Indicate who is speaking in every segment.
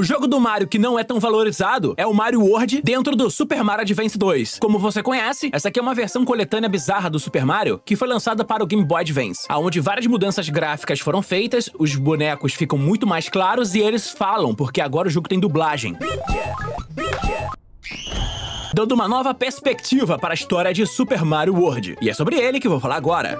Speaker 1: O jogo do Mario que não é tão valorizado é o Mario World dentro do Super Mario Advance 2. Como você conhece, essa aqui é uma versão coletânea bizarra do Super Mario que foi lançada para o Game Boy Advance, aonde várias mudanças gráficas foram feitas, os bonecos ficam muito mais claros e eles falam, porque agora o jogo tem dublagem. Dando uma nova perspectiva para a história de Super Mario World. E é sobre ele que vou falar agora.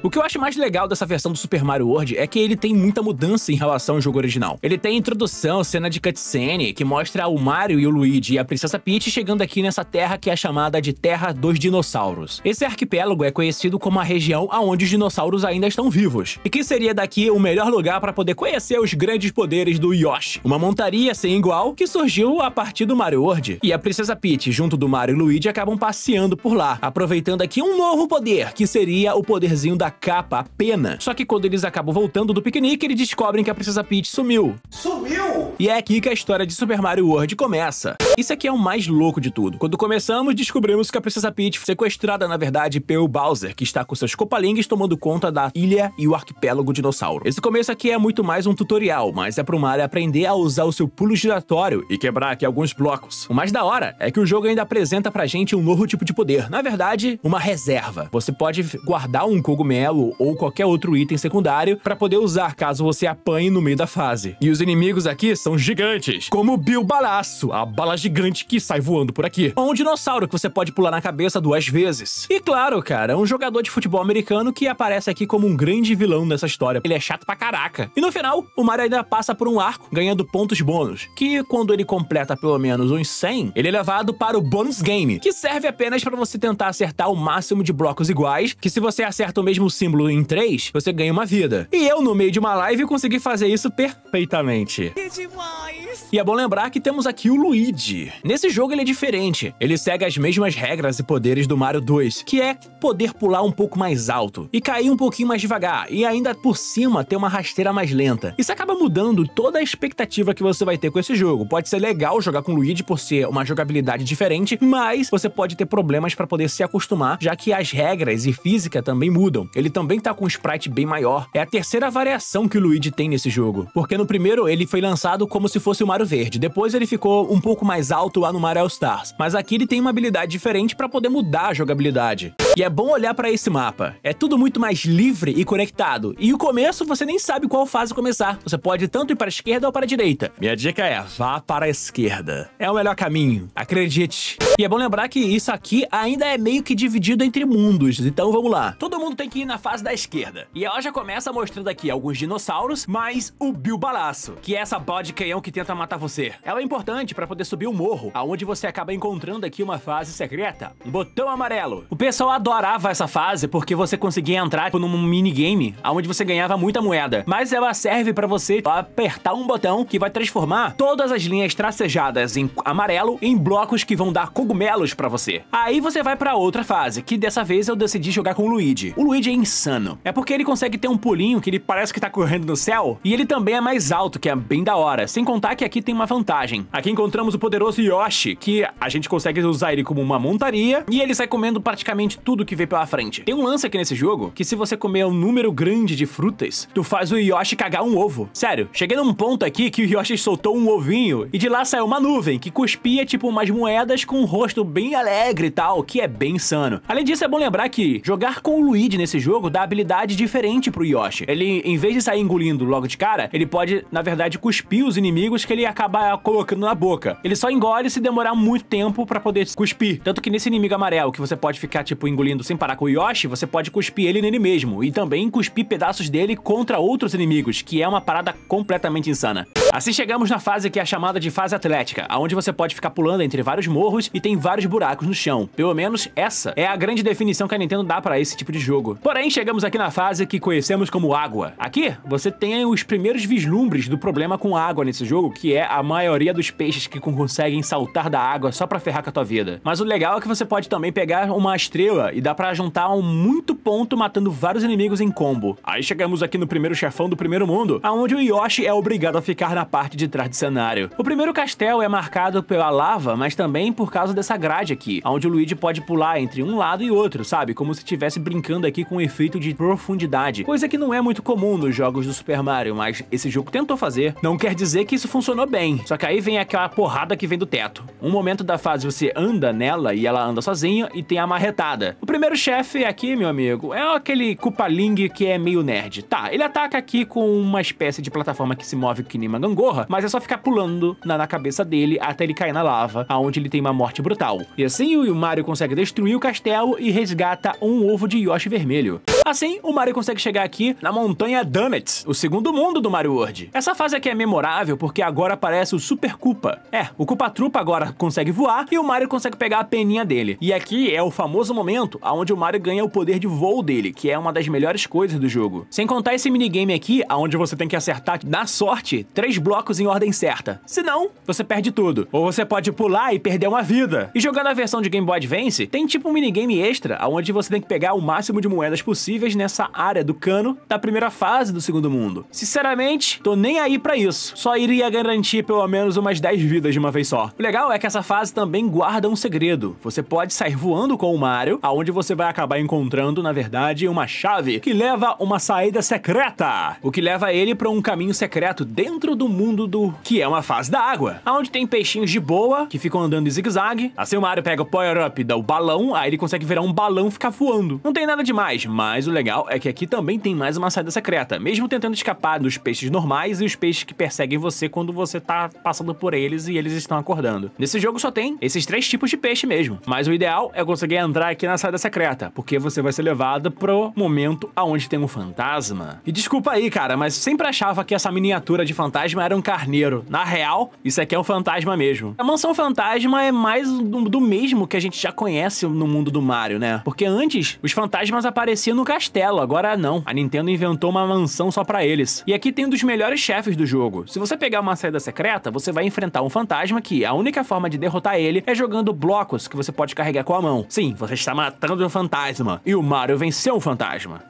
Speaker 1: O que eu acho mais legal dessa versão do Super Mario World é que ele tem muita mudança em relação ao jogo original. Ele tem introdução, cena de cutscene, que mostra o Mario e o Luigi e a Princesa Peach chegando aqui nessa terra que é chamada de Terra dos Dinossauros. Esse arquipélago é conhecido como a região aonde os dinossauros ainda estão vivos, e que seria daqui o melhor lugar para poder conhecer os grandes poderes do Yoshi, uma montaria sem igual que surgiu a partir do Mario World. E a Princesa Peach, junto do Mario e Luigi, acabam passeando por lá, aproveitando aqui um novo poder, que seria o poderzinho da da capa, a pena. Só que quando eles acabam voltando do piquenique, eles descobrem que a Princesa Peach sumiu. Sumiu? E é aqui que a história de Super Mario World começa. Isso aqui é o mais louco de tudo. Quando começamos, descobrimos que a Princesa Peach foi sequestrada, na verdade, pelo Bowser, que está com seus copalings tomando conta da ilha e o arquipélago dinossauro. Esse começo aqui é muito mais um tutorial, mas é pro Mario aprender a usar o seu pulo giratório e quebrar aqui alguns blocos. O mais da hora é que o jogo ainda apresenta pra gente um novo tipo de poder. Na verdade, uma reserva. Você pode guardar um cogumelo ou qualquer outro item secundário para poder usar caso você apanhe no meio da fase. E os inimigos aqui são gigantes, como o Balaço, a bala gigante gigante que sai voando por aqui. Ou um dinossauro que você pode pular na cabeça duas vezes. E claro, cara, um jogador de futebol americano que aparece aqui como um grande vilão nessa história. Ele é chato pra caraca. E no final, o Mario ainda passa por um arco, ganhando pontos bônus, que quando ele completa pelo menos uns 100, ele é levado para o bônus Game, que serve apenas para você tentar acertar o máximo de blocos iguais, que se você acerta o mesmo símbolo em 3, você ganha uma vida. E eu, no meio de uma live, consegui fazer isso perfeitamente. Que demais! E é bom lembrar que temos aqui o Luigi, Luigi. Nesse jogo ele é diferente, ele segue as mesmas regras e poderes do Mario 2, que é poder pular um pouco mais alto e cair um pouquinho mais devagar, e ainda por cima ter uma rasteira mais lenta. Isso acaba mudando toda a expectativa que você vai ter com esse jogo. Pode ser legal jogar com Luigi por ser uma jogabilidade diferente, mas você pode ter problemas para poder se acostumar, já que as regras e física também mudam. Ele também tá com um sprite bem maior. É a terceira variação que o Luigi tem nesse jogo, porque no primeiro ele foi lançado como se fosse o Mario Verde, depois ele ficou um pouco mais mais alto lá no Mario All Stars, mas aqui ele tem uma habilidade diferente para poder mudar a jogabilidade. E é bom olhar para esse mapa. É tudo muito mais livre e conectado. E o começo você nem sabe qual fase começar. Você pode tanto ir para a esquerda ou para a direita. Minha dica é, vá para a esquerda. É o melhor caminho. Acredite. E é bom lembrar que isso aqui ainda é meio que dividido entre mundos. Então vamos lá. Todo mundo tem que ir na fase da esquerda. E ela já começa mostrando aqui alguns dinossauros, mas o Bilbalaço, que é essa bode de canhão que tenta matar você. Ela é importante para poder subir o um morro, aonde você acaba encontrando aqui uma fase secreta, um botão amarelo. O pessoal adora adorava essa fase porque você conseguia entrar tipo, num minigame onde você ganhava muita moeda. Mas ela serve para você apertar um botão que vai transformar todas as linhas tracejadas em amarelo em blocos que vão dar cogumelos para você. Aí você vai para outra fase, que dessa vez eu decidi jogar com o Luigi. O Luigi é insano. É porque ele consegue ter um pulinho que ele parece que tá correndo no céu e ele também é mais alto, que é bem da hora. Sem contar que aqui tem uma vantagem. Aqui encontramos o poderoso Yoshi, que a gente consegue usar ele como uma montaria e ele sai comendo praticamente tudo tudo que vem pela frente. Tem um lance aqui nesse jogo que se você comer um número grande de frutas, tu faz o Yoshi cagar um ovo. Sério, cheguei num ponto aqui que o Yoshi soltou um ovinho e de lá saiu uma nuvem que cuspia tipo umas moedas com um rosto bem alegre e tal, que é bem insano. Além disso, é bom lembrar que jogar com o Luigi nesse jogo dá habilidade diferente pro Yoshi. Ele, em vez de sair engolindo logo de cara, ele pode, na verdade, cuspir os inimigos que ele acaba colocando na boca. Ele só engole se demorar muito tempo pra poder cuspir. Tanto que nesse inimigo amarelo que você pode ficar, tipo, engolindo engolindo sem parar com o Yoshi, você pode cuspir ele nele mesmo, e também cuspir pedaços dele contra outros inimigos, que é uma parada completamente insana. Assim chegamos na fase que é chamada de fase atlética, aonde você pode ficar pulando entre vários morros e tem vários buracos no chão. Pelo menos essa é a grande definição que a Nintendo dá para esse tipo de jogo. Porém, chegamos aqui na fase que conhecemos como água. Aqui, você tem os primeiros vislumbres do problema com água nesse jogo, que é a maioria dos peixes que conseguem saltar da água só pra ferrar com a tua vida. Mas o legal é que você pode também pegar uma estrela e dá pra juntar um muito ponto matando vários inimigos em combo. Aí chegamos aqui no primeiro chefão do primeiro mundo, aonde o Yoshi é obrigado a ficar na parte de trás do cenário. O primeiro castelo é marcado pela lava, mas também por causa dessa grade aqui, onde o Luigi pode pular entre um lado e outro, sabe? Como se estivesse brincando aqui com o um efeito de profundidade, coisa que não é muito comum nos jogos do Super Mario, mas esse jogo tentou fazer. Não quer dizer que isso funcionou bem, só que aí vem aquela porrada que vem do teto. Um momento da fase você anda nela e ela anda sozinha e tem a marretada. O primeiro chefe aqui, meu amigo, é aquele Cupaling que é meio nerd. Tá, ele ataca aqui com uma espécie de plataforma que se move que nem uma gangorra, mas é só ficar pulando na, na cabeça dele até ele cair na lava, aonde ele tem uma morte brutal. E assim o Mario consegue destruir o castelo e resgata um ovo de Yoshi vermelho. Assim, o Mario consegue chegar aqui na montanha Dummets, o segundo mundo do Mario World. Essa fase aqui é memorável porque agora aparece o Super Koopa. É, o Koopa Trupa agora consegue voar e o Mario consegue pegar a peninha dele. E aqui é o famoso momento onde o Mario ganha o poder de voo dele, que é uma das melhores coisas do jogo. Sem contar esse minigame aqui, onde você tem que acertar, na sorte, três blocos em ordem certa. Senão, você perde tudo. Ou você pode pular e perder uma vida. E jogando a versão de Game Boy Advance, tem tipo um minigame extra, onde você tem que pegar o máximo de moedas possível disponíveis nessa área do cano da primeira fase do segundo mundo. Sinceramente, tô nem aí pra isso. Só iria garantir pelo menos umas 10 vidas de uma vez só. O legal é que essa fase também guarda um segredo. Você pode sair voando com o Mario, aonde você vai acabar encontrando, na verdade, uma chave que leva uma saída secreta, o que leva ele para um caminho secreto dentro do mundo do que é uma fase da água, aonde tem peixinhos de boa que ficam andando em zigue-zague. Assim o Mario pega o power up, dá o balão, aí ele consegue virar um balão e ficar voando. Não tem nada demais, mas o legal é que aqui também tem mais uma saída secreta, mesmo tentando escapar dos peixes normais e os peixes que perseguem você quando você tá passando por eles e eles estão acordando. Nesse jogo só tem esses três tipos de peixe mesmo, mas o ideal é conseguir entrar aqui na saída secreta, porque você vai ser levado pro momento aonde tem um fantasma. E desculpa aí, cara, mas sempre achava que essa miniatura de fantasma era um carneiro. Na real, isso aqui é um fantasma mesmo. A mansão fantasma é mais do, do mesmo que a gente já conhece no mundo do Mario, né? Porque antes, os fantasmas apareciam no castelo, agora não. A Nintendo inventou uma mansão só para eles. E aqui tem um dos melhores chefes do jogo. Se você pegar uma saída secreta, você vai enfrentar um fantasma que a única forma de derrotar ele é jogando blocos que você pode carregar com a mão. Sim, você está matando um fantasma. E o Mario venceu o fantasma.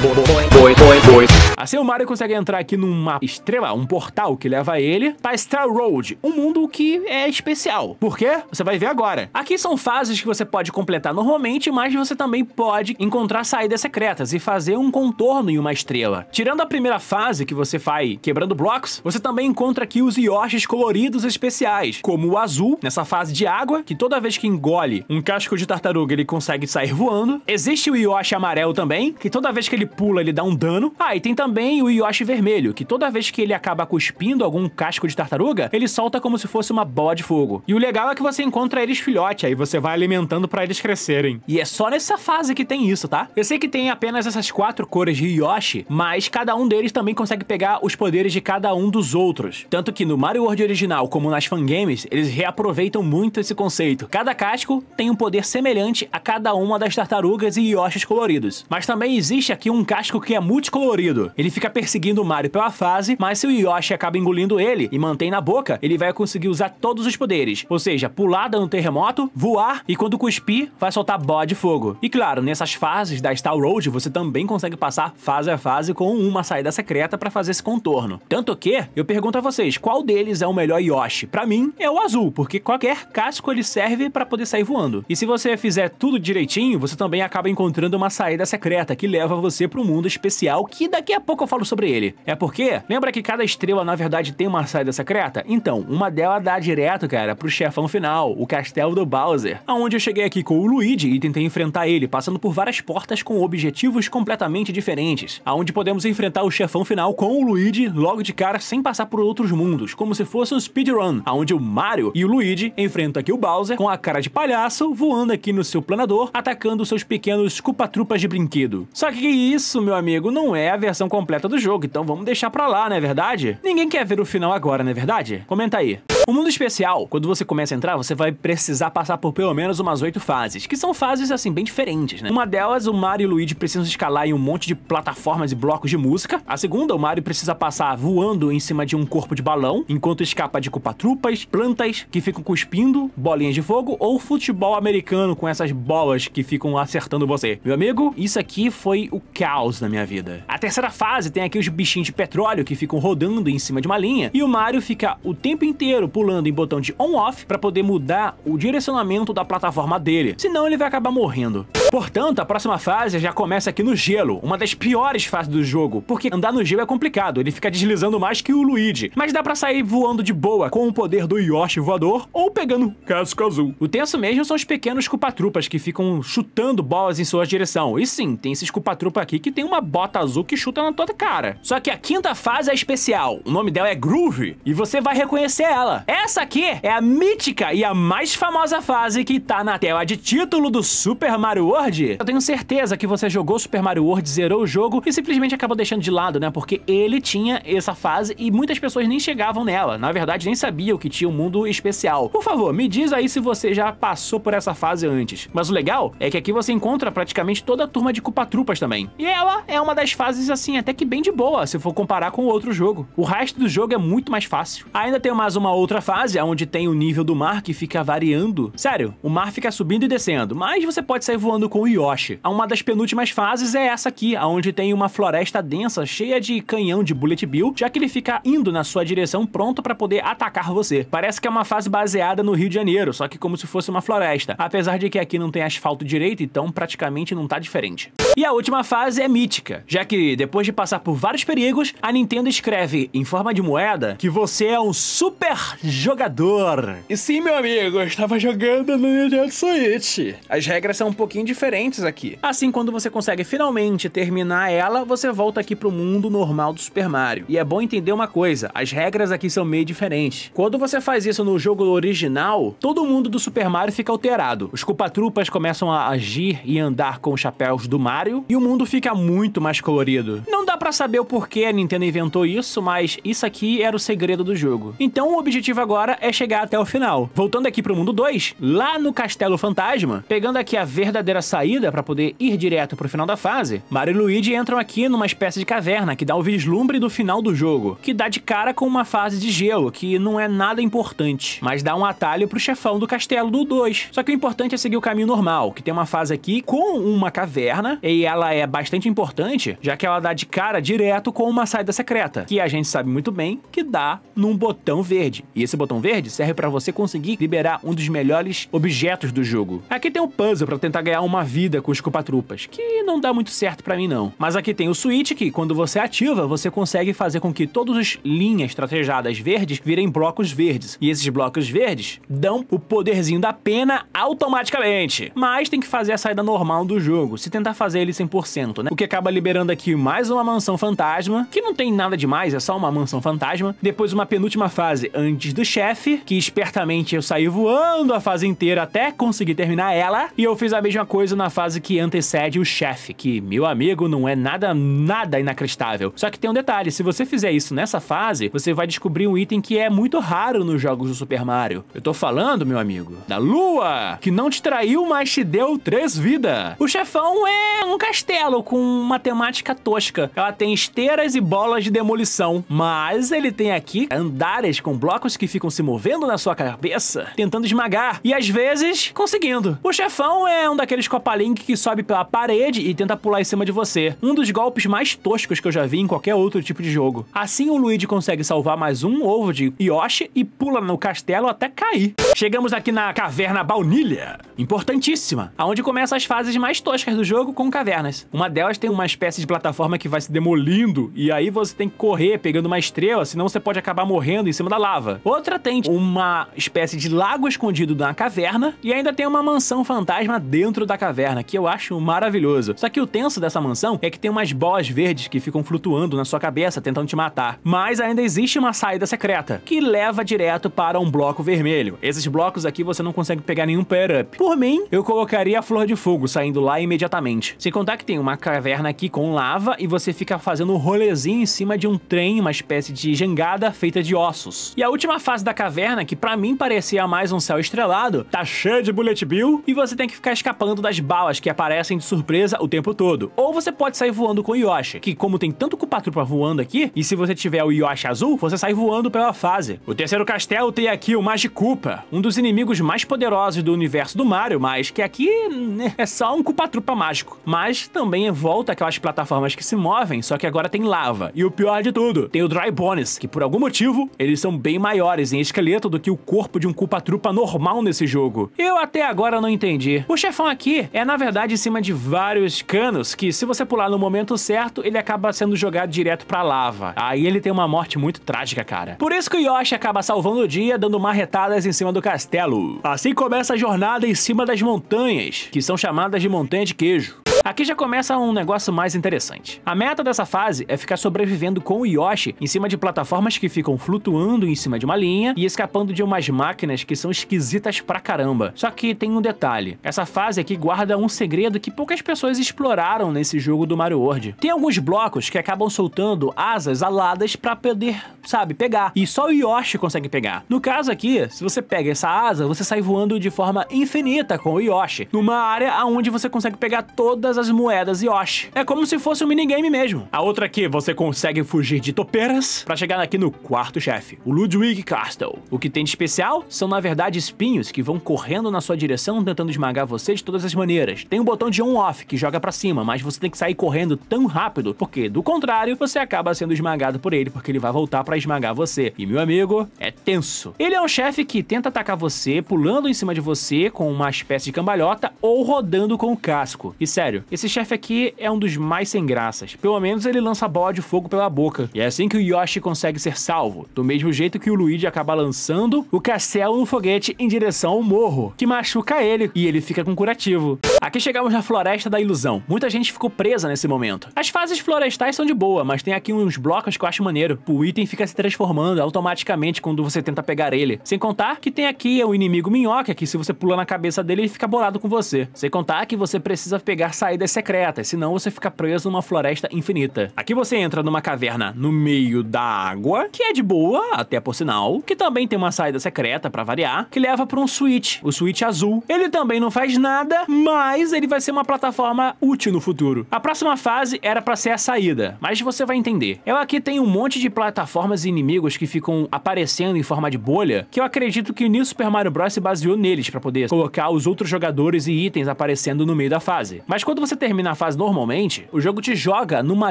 Speaker 1: A seu assim o Mario consegue entrar aqui numa estrela, um portal que leva ele pra Star Road, um mundo que é especial. Por quê? Você vai ver agora. Aqui são fases que você pode completar normalmente, mas você também pode encontrar saídas secretas e fazer um contorno em uma estrela. Tirando a primeira fase que você faz quebrando blocos, você também encontra aqui os Yoshis coloridos especiais, como o azul, nessa fase de água, que toda vez que engole um casco de tartaruga ele consegue sair voando. Existe o Yoshi amarelo também, que toda vez que ele pula, ele dá um dano. Ah, e tem também o Yoshi vermelho, que toda vez que ele acaba cuspindo algum casco de tartaruga, ele solta como se fosse uma bola de fogo. E o legal é que você encontra eles filhote, aí você vai alimentando para eles crescerem. E é só nessa fase que tem isso, tá? Eu sei que tem apenas essas quatro cores de Yoshi, mas cada um deles também consegue pegar os poderes de cada um dos outros. Tanto que no Mario World original, como nas fangames, eles reaproveitam muito esse conceito. Cada casco tem um poder semelhante a cada uma das tartarugas e Yoshis coloridos. Mas também existe aqui um um casco que é multicolorido. Ele fica perseguindo o Mario pela fase, mas se o Yoshi acaba engolindo ele e mantém na boca, ele vai conseguir usar todos os poderes. Ou seja, pular dando terremoto, voar e quando cuspir, vai soltar bola de fogo. E claro, nessas fases da Star Road, você também consegue passar fase a fase com uma saída secreta para fazer esse contorno. Tanto que, eu pergunto a vocês, qual deles é o melhor Yoshi? Para mim, é o azul, porque qualquer casco ele serve para poder sair voando. E se você fizer tudo direitinho, você também acaba encontrando uma saída secreta que leva você para um mundo especial que daqui a pouco eu falo sobre ele. É porque, lembra que cada estrela na verdade tem uma saída secreta? Então, uma delas dá direto, cara, pro chefão final, o castelo do Bowser, aonde eu cheguei aqui com o Luigi e tentei enfrentar ele, passando por várias portas com objetivos completamente diferentes, aonde podemos enfrentar o chefão final com o Luigi logo de cara sem passar por outros mundos, como se fosse um speedrun, aonde o Mario e o Luigi enfrentam aqui o Bowser com a cara de palhaço voando aqui no seu planador, atacando seus pequenos culpa-trupas de brinquedo. Só que isso isso, meu amigo, não é a versão completa do jogo, então vamos deixar pra lá, não é verdade? Ninguém quer ver o final agora, não é verdade? Comenta aí. O mundo especial, quando você começa a entrar, você vai precisar passar por pelo menos umas oito fases, que são fases, assim, bem diferentes, né? Uma delas, o Mario e o Luigi precisam escalar em um monte de plataformas e blocos de música. A segunda, o Mario precisa passar voando em cima de um corpo de balão, enquanto escapa de culpatrupas, plantas que ficam cuspindo, bolinhas de fogo, ou futebol americano com essas bolas que ficam acertando você. Meu amigo, isso aqui foi o caos na minha vida. A terceira fase tem aqui os bichinhos de petróleo que ficam rodando em cima de uma linha, e o Mario fica o tempo inteiro pulando em botão de on-off para poder mudar o direcionamento da plataforma dele, senão ele vai acabar morrendo. Portanto, a próxima fase já começa aqui no gelo, uma das piores fases do jogo, porque andar no gelo é complicado, ele fica deslizando mais que o Luigi, mas dá pra sair voando de boa com o poder do Yoshi voador ou pegando casco azul. O tenso mesmo são os pequenos culpatrupas que ficam chutando bolas em sua direção, e sim, tem esses culpatrupa aqui que tem uma bota azul que chuta na tua cara. Só que a quinta fase é especial, o nome dela é Groove, e você vai reconhecer ela. Essa aqui é a mítica e a mais famosa fase que tá na tela de título do Super Mario World. Eu tenho certeza que você jogou Super Mario World, zerou o jogo e simplesmente acabou deixando de lado, né? Porque ele tinha essa fase e muitas pessoas nem chegavam nela. Na verdade, nem sabiam que tinha um mundo especial. Por favor, me diz aí se você já passou por essa fase antes. Mas o legal é que aqui você encontra praticamente toda a turma de Culpa-Trupas também. E ela é uma das fases, assim, até que bem de boa, se for comparar com o outro jogo. O resto do jogo é muito mais fácil. Ainda tem mais uma outra outra fase, onde tem o nível do mar que fica variando. Sério, o mar fica subindo e descendo, mas você pode sair voando com o Yoshi. Ah, uma das penúltimas fases é essa aqui, onde tem uma floresta densa cheia de canhão de Bullet Bill, já que ele fica indo na sua direção pronto para poder atacar você. Parece que é uma fase baseada no Rio de Janeiro, só que como se fosse uma floresta, apesar de que aqui não tem asfalto direito, então praticamente não tá diferente. E a última fase é mítica, já que depois de passar por vários perigos, a Nintendo escreve em forma de moeda que você é um super jogador. E sim, meu amigo, eu estava jogando no Nintendo Switch. As regras são um pouquinho diferentes aqui. Assim, quando você consegue finalmente terminar ela, você volta aqui pro mundo normal do Super Mario. E é bom entender uma coisa, as regras aqui são meio diferentes. Quando você faz isso no jogo original, todo mundo do Super Mario fica alterado. Os culpatrupas começam a agir e andar com os chapéus do Mario e o mundo fica muito mais colorido. Não dá pra saber o porquê a Nintendo inventou isso, mas isso aqui era o segredo do jogo. Então o objetivo agora é chegar até o final. Voltando aqui pro mundo 2, lá no Castelo Fantasma, pegando aqui a verdadeira saída pra poder ir direto pro final da fase, Mario e Luigi entram aqui numa espécie de caverna que dá o vislumbre do final do jogo, que dá de cara com uma fase de gelo, que não é nada importante, mas dá um atalho pro chefão do castelo do 2. Só que o importante é seguir o caminho normal, que tem uma fase aqui com uma caverna, e ela é bastante importante, já que ela dá de cara direto com uma saída secreta, que a gente sabe muito bem que dá num botão verde. E esse botão verde serve para você conseguir liberar um dos melhores objetos do jogo. Aqui tem um puzzle para tentar ganhar uma vida com os cupatrupas, que não dá muito certo para mim não. Mas aqui tem o switch que quando você ativa, você consegue fazer com que todas as linhas tratejadas verdes virem blocos verdes. E esses blocos verdes dão o poderzinho da pena automaticamente. Mas tem que fazer a saída normal do jogo. Se tentar fazer ele 100%, né? O que acaba liberando aqui mais uma mansão fantasma, que não tem nada demais, é só uma mansão fantasma. Depois uma penúltima fase antes do chefe, que espertamente eu saí voando a fase inteira até conseguir terminar ela. E eu fiz a mesma coisa na fase que antecede o chefe, que, meu amigo, não é nada, nada inacreditável. Só que tem um detalhe, se você fizer isso nessa fase, você vai descobrir um item que é muito raro nos jogos do Super Mario. Eu tô falando, meu amigo, da lua, que não te traiu, mas te deu três vidas. O chefão é um castelo com uma temática tosca. Ela tem esteiras e bolas de demolição. Mas ele tem aqui andares com blocos que ficam se movendo na sua cabeça, tentando esmagar. E às vezes, conseguindo. O chefão é um daqueles copalink que sobe pela parede e tenta pular em cima de você. Um dos golpes mais toscos que eu já vi em qualquer outro tipo de jogo. Assim, o Luigi consegue salvar mais um ovo de Yoshi e pula no castelo até cair. Chegamos aqui na Caverna Baunilha, importantíssima, aonde começam as fases mais toscas do jogo com cavernas. Uma delas tem uma espécie de plataforma que vai se demolindo, e aí você tem que correr pegando uma estrela, senão você pode acabar morrendo em cima da lava. Outra tem uma espécie de lago escondido na caverna, e ainda tem uma mansão fantasma dentro da caverna, que eu acho maravilhoso. Só que o tenso dessa mansão é que tem umas bolas verdes que ficam flutuando na sua cabeça, tentando te matar. Mas ainda existe uma saída secreta, que leva direto para um bloco vermelho. Esses blocos aqui você não consegue pegar nenhum pair-up. Por mim, eu colocaria a Flor de Fogo saindo lá imediatamente. Se sem contar que tem uma caverna aqui com lava e você fica fazendo um rolezinho em cima de um trem, uma espécie de jangada feita de ossos. E a última fase da caverna, que para mim parecia mais um céu estrelado, tá cheia de bullet bill e você tem que ficar escapando das balas que aparecem de surpresa o tempo todo. Ou você pode sair voando com o Yoshi, que como tem tanto Koopa voando aqui, e se você tiver o Yoshi azul, você sai voando pela fase. O terceiro castelo tem aqui o Magikoopa, um dos inimigos mais poderosos do universo do Mario, mas que aqui né, é só um Koopa mágico. Mas mas também volta aquelas plataformas que se movem, só que agora tem lava. E o pior de tudo, tem o Dry Bones, que por algum motivo, eles são bem maiores em esqueleto do que o corpo de um culpa-trupa normal nesse jogo. Eu até agora não entendi. O chefão aqui é na verdade em cima de vários canos que se você pular no momento certo, ele acaba sendo jogado direto pra lava. Aí ele tem uma morte muito trágica, cara. Por isso que o Yoshi acaba salvando o dia dando marretadas em cima do castelo. Assim começa a jornada em cima das montanhas, que são chamadas de montanha de queijo. Aqui já começa um negócio mais interessante. A meta dessa fase é ficar sobrevivendo com o Yoshi em cima de plataformas que ficam flutuando em cima de uma linha e escapando de umas máquinas que são esquisitas pra caramba. Só que tem um detalhe, essa fase aqui guarda um segredo que poucas pessoas exploraram nesse jogo do Mario World. Tem alguns blocos que acabam soltando asas aladas pra poder, sabe, pegar. E só o Yoshi consegue pegar. No caso aqui, se você pega essa asa, você sai voando de forma infinita com o Yoshi, numa área onde você consegue pegar todas todas as moedas Yoshi. É como se fosse um minigame mesmo. A outra aqui, você consegue fugir de toperas para chegar aqui no quarto chefe, o Ludwig Castle. O que tem de especial são, na verdade, espinhos que vão correndo na sua direção, tentando esmagar você de todas as maneiras. Tem um botão de on-off que joga para cima, mas você tem que sair correndo tão rápido, porque, do contrário, você acaba sendo esmagado por ele, porque ele vai voltar para esmagar você. E, meu amigo, é tenso. Ele é um chefe que tenta atacar você pulando em cima de você com uma espécie de cambalhota ou rodando com o casco. E sério, esse chefe aqui é um dos mais sem graças. Pelo menos ele lança bola de fogo pela boca. E é assim que o Yoshi consegue ser salvo. Do mesmo jeito que o Luigi acaba lançando o castelo no foguete em direção ao morro, que machuca ele e ele fica com curativo. Aqui chegamos na Floresta da Ilusão. Muita gente ficou presa nesse momento. As fases florestais são de boa, mas tem aqui uns blocos que eu acho maneiro. O item fica se transformando automaticamente quando você tenta pegar ele. Sem contar que tem aqui o inimigo minhoca, que se você pula na cabeça dele, ele fica bolado com você. Sem contar que você precisa pegar saída saídas é secretas, senão você fica preso numa floresta infinita. Aqui você entra numa caverna no meio da água, que é de boa, até por sinal, que também tem uma saída secreta para variar, que leva para um switch, o switch azul. Ele também não faz nada, mas ele vai ser uma plataforma útil no futuro. A próxima fase era para ser a saída, mas você vai entender. Eu aqui tenho um monte de plataformas e inimigos que ficam aparecendo em forma de bolha, que eu acredito que o New Super Mario Bros se baseou neles para poder colocar os outros jogadores e itens aparecendo no meio da fase. Mas quando quando você termina a fase normalmente, o jogo te joga numa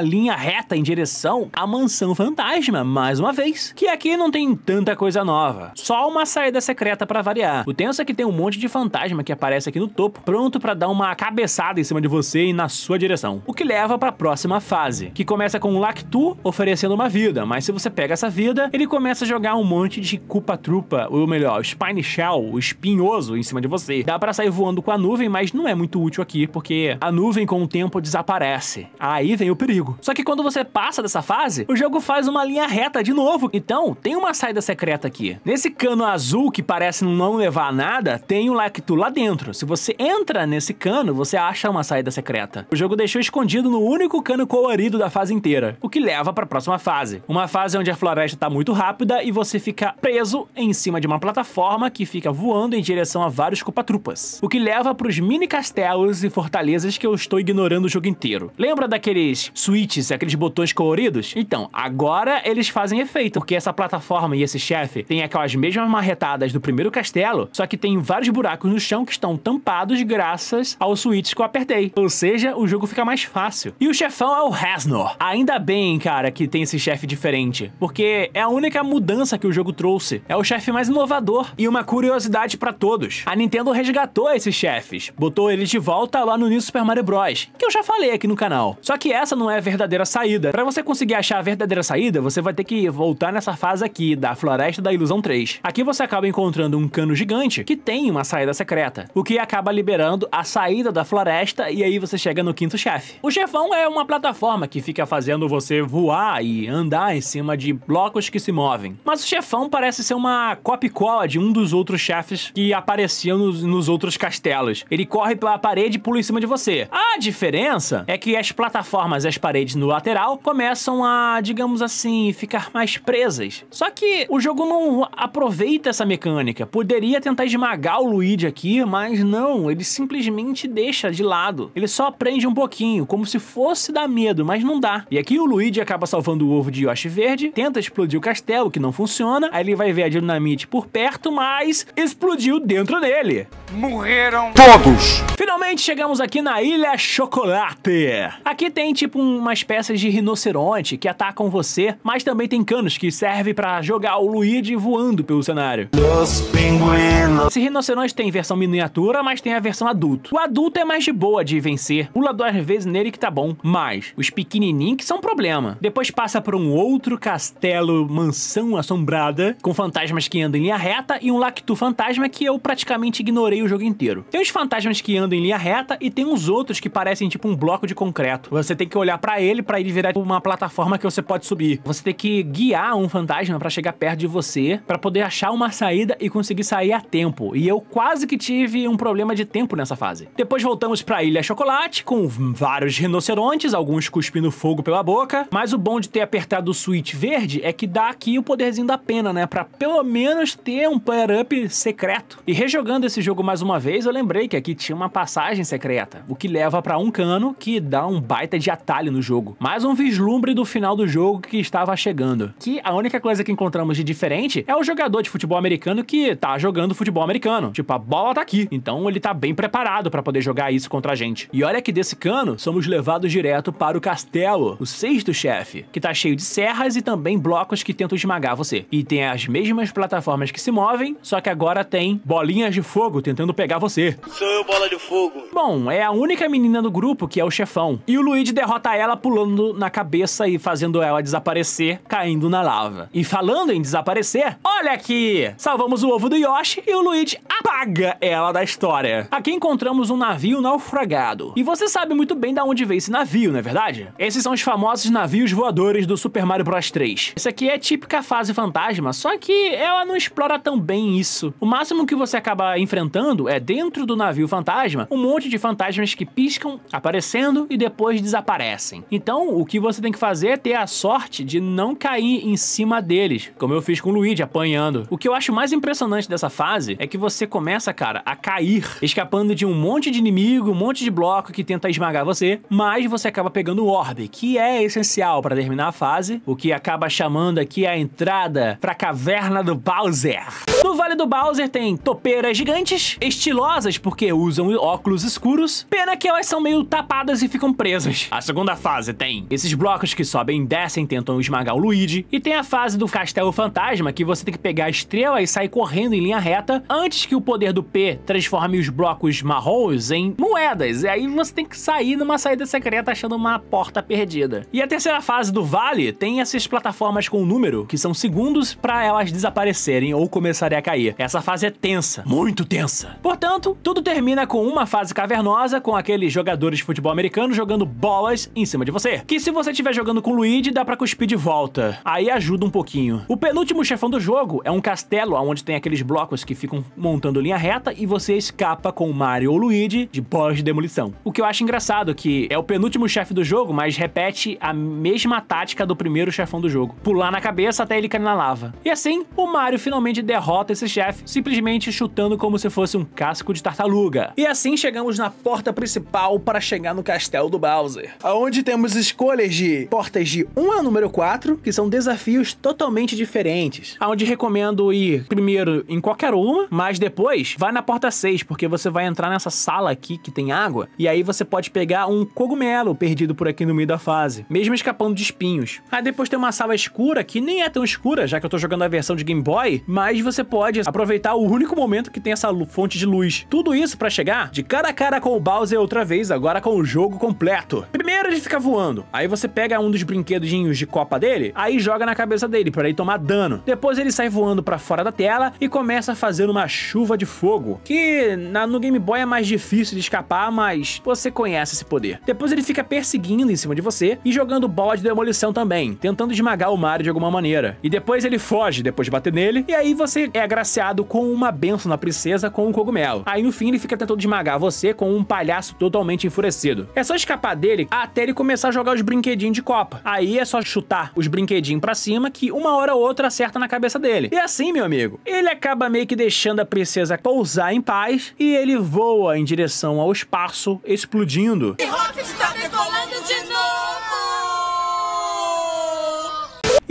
Speaker 1: linha reta em direção à mansão fantasma, mais uma vez. Que aqui não tem tanta coisa nova, só uma saída secreta para variar. O tenso é que tem um monte de fantasma que aparece aqui no topo, pronto para dar uma cabeçada em cima de você e na sua direção. O que leva para a próxima fase, que começa com o Lactu oferecendo uma vida, mas se você pega essa vida, ele começa a jogar um monte de culpa-trupa, ou melhor, Spine Shell, espinhoso em cima de você. Dá para sair voando com a nuvem, mas não é muito útil aqui, porque a nuvem nuvem com o tempo desaparece. Aí vem o perigo. Só que quando você passa dessa fase, o jogo faz uma linha reta de novo. Então, tem uma saída secreta aqui. Nesse cano azul que parece não levar a nada, tem um Lactu lá dentro. Se você entra nesse cano, você acha uma saída secreta. O jogo deixou escondido no único cano colorido da fase inteira, o que leva para a próxima fase. Uma fase onde a floresta está muito rápida e você fica preso em cima de uma plataforma que fica voando em direção a vários copatrupas. O que leva para os mini castelos e fortalezas que eu eu estou ignorando o jogo inteiro. Lembra daqueles switches, aqueles botões coloridos? Então, agora eles fazem efeito, porque essa plataforma e esse chefe tem aquelas mesmas marretadas do primeiro castelo, só que tem vários buracos no chão que estão tampados graças aos switches que eu apertei. Ou seja, o jogo fica mais fácil. E o chefão é o Hasnor. Ainda bem, cara, que tem esse chefe diferente, porque é a única mudança que o jogo trouxe. É o chefe mais inovador e uma curiosidade para todos. A Nintendo resgatou esses chefes, botou eles de volta lá no New Super Mario Mario Bros, que eu já falei aqui no canal. Só que essa não é a verdadeira saída. Para você conseguir achar a verdadeira saída, você vai ter que voltar nessa fase aqui, da Floresta da Ilusão 3. Aqui você acaba encontrando um cano gigante que tem uma saída secreta, o que acaba liberando a saída da floresta e aí você chega no quinto chefe. O chefão é uma plataforma que fica fazendo você voar e andar em cima de blocos que se movem. Mas o chefão parece ser uma copy-cola de um dos outros chefes que apareciam nos, nos outros castelos. Ele corre pela parede e pula em cima de você. A diferença é que as plataformas e as paredes no lateral começam a, digamos assim, ficar mais presas. Só que o jogo não aproveita essa mecânica. Poderia tentar esmagar o Luigi aqui, mas não, ele simplesmente deixa de lado. Ele só prende um pouquinho, como se fosse dar medo, mas não dá. E aqui o Luigi acaba salvando o ovo de Yoshi Verde, tenta explodir o castelo, que não funciona, aí ele vai ver a dinamite por perto, mas explodiu dentro dele. Morreram todos! Finalmente chegamos aqui na ilha Ilha Chocolate. Aqui tem tipo umas peças de rinoceronte que atacam você, mas também tem canos que servem para jogar o Luigi voando pelo cenário. Los pinguinos. Esse rinoceronte tem versão miniatura, mas tem a versão adulto. O adulto é mais de boa de vencer, pula duas vezes nele que tá bom, mas os pequenininhos que são um problema. Depois passa por um outro castelo, mansão assombrada, com fantasmas que andam em linha reta e um lactu fantasma que eu praticamente ignorei o jogo inteiro. Tem os fantasmas que andam em linha reta e tem uns outros outros que parecem tipo um bloco de concreto. Você tem que olhar para ele para ele virar tipo, uma plataforma que você pode subir. Você tem que guiar um fantasma para chegar perto de você, para poder achar uma saída e conseguir sair a tempo. E eu quase que tive um problema de tempo nessa fase. Depois voltamos para Ilha Chocolate com vários rinocerontes, alguns cuspindo fogo pela boca, mas o bom de ter apertado o switch verde é que dá aqui o poderzinho da pena, né, para pelo menos ter um power up secreto. E rejogando esse jogo mais uma vez, eu lembrei que aqui tinha uma passagem secreta, o que leva para um cano que dá um baita de atalho no jogo. Mais um vislumbre do final do jogo que estava chegando. Que a única coisa que encontramos de diferente é o jogador de futebol americano que tá jogando futebol americano. Tipo, a bola tá aqui. Então ele tá bem preparado para poder jogar isso contra a gente. E olha que desse cano somos levados direto para o castelo, o sexto chefe, que tá cheio de serras e também blocos que tentam esmagar você. E tem as mesmas plataformas que se movem, só que agora tem bolinhas de fogo tentando pegar você. Sou eu, bola de fogo. Bom, é a única única menina do grupo que é o chefão. E o Luigi derrota ela pulando na cabeça e fazendo ela desaparecer, caindo na lava. E falando em desaparecer, olha aqui! Salvamos o ovo do Yoshi e o Luigi apaga ela da história. Aqui encontramos um navio naufragado. E você sabe muito bem da onde veio esse navio, não é verdade? Esses são os famosos navios voadores do Super Mario Bros 3. Isso aqui é típica fase fantasma, só que ela não explora tão bem isso. O máximo que você acaba enfrentando é dentro do navio fantasma, um monte de fantasmas que piscam, aparecendo e depois desaparecem. Então, o que você tem que fazer é ter a sorte de não cair em cima deles, como eu fiz com o Luigi apanhando. O que eu acho mais impressionante dessa fase é que você começa, cara, a cair, escapando de um monte de inimigo, um monte de bloco que tenta esmagar você, mas você acaba pegando o orbe, que é essencial para terminar a fase, o que acaba chamando aqui é a entrada para a caverna do Bowser. No Vale do Bowser tem topeiras gigantes, estilosas porque usam óculos escuros, pena que elas são meio tapadas e ficam presas. A segunda fase tem esses blocos que sobem e descem tentam esmagar o Luigi, e tem a fase do Castelo Fantasma, que você tem que pegar a estrela e sair correndo em linha reta antes que o poder do P transforme os blocos marrons em moedas, e aí você tem que sair numa saída secreta achando uma porta perdida. E a terceira fase do Vale tem essas plataformas com número, que são segundos para elas desaparecerem ou começarem a cair. Essa fase é tensa, muito tensa. Portanto, tudo termina com uma fase cavernosa, com aquele aqueles jogadores de futebol americano jogando bolas em cima de você. Que se você estiver jogando com o Luigi, dá pra cuspir de volta. Aí ajuda um pouquinho. O penúltimo chefão do jogo é um castelo onde tem aqueles blocos que ficam montando linha reta e você escapa com o Mario ou Luigi de bolas de demolição. O que eu acho engraçado é que é o penúltimo chefe do jogo, mas repete a mesma tática do primeiro chefão do jogo. Pular na cabeça até ele cair na lava. E assim, o Mario finalmente derrota esse chefe, simplesmente chutando como se fosse um casco de tartaruga. E assim chegamos na porta principal principal para chegar no castelo do Bowser, aonde temos escolhas de portas de 1 a número 4, que são desafios totalmente diferentes, aonde recomendo ir primeiro em qualquer uma, mas depois vai na porta 6, porque você vai entrar nessa sala aqui que tem água, e aí você pode pegar um cogumelo perdido por aqui no meio da fase, mesmo escapando de espinhos. Aí depois tem uma sala escura, que nem é tão escura, já que eu tô jogando a versão de Game Boy, mas você pode aproveitar o único momento que tem essa fonte de luz. Tudo isso para chegar de cara a cara com o Bowser outra vez, agora com o jogo completo. Primeiro ele fica voando, aí você pega um dos brinquedinhos de copa dele, aí joga na cabeça dele para ele tomar dano. Depois ele sai voando para fora da tela e começa fazendo uma chuva de fogo, que na, no Game Boy é mais difícil de escapar, mas você conhece esse poder. Depois ele fica perseguindo em cima de você e jogando bola de demolição também, tentando esmagar o Mario de alguma maneira. E depois ele foge, depois de bater nele, e aí você é agraciado com uma benção na princesa com um cogumelo. Aí no fim ele fica tentando esmagar você com um palhaço totalmente enfurecido. É só escapar dele até ele começar a jogar os brinquedinhos de copa. Aí é só chutar os brinquedinhos pra cima que uma hora ou outra acerta na cabeça dele. E assim, meu amigo, ele acaba meio que deixando a princesa pousar em paz e ele voa em direção ao espaço, explodindo. E Rocket tá decolando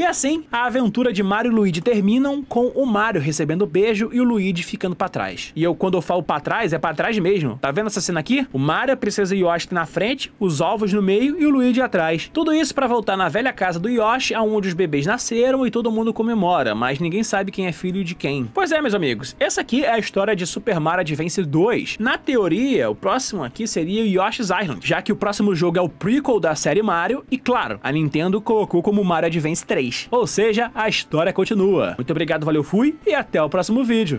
Speaker 1: assim, a aventura de Mario e Luigi terminam com o Mario recebendo beijo e o Luigi ficando para trás. E eu, quando eu falo para trás, é para trás mesmo. Tá vendo essa cena aqui? O Mario, a princesa Yoshi tá na frente, os ovos no meio e o Luigi atrás. Tudo isso para voltar na velha casa do Yoshi, aonde os bebês nasceram e todo mundo comemora, mas ninguém sabe quem é filho de quem. Pois é, meus amigos, essa aqui é a história de Super Mario Advance 2. Na teoria, o próximo aqui seria Yoshi's Island, já que o próximo jogo é o prequel da série Mario e, claro, a Nintendo colocou como Mario Advance 3. Ou seja, a história continua. Muito obrigado, valeu, fui e até o próximo vídeo.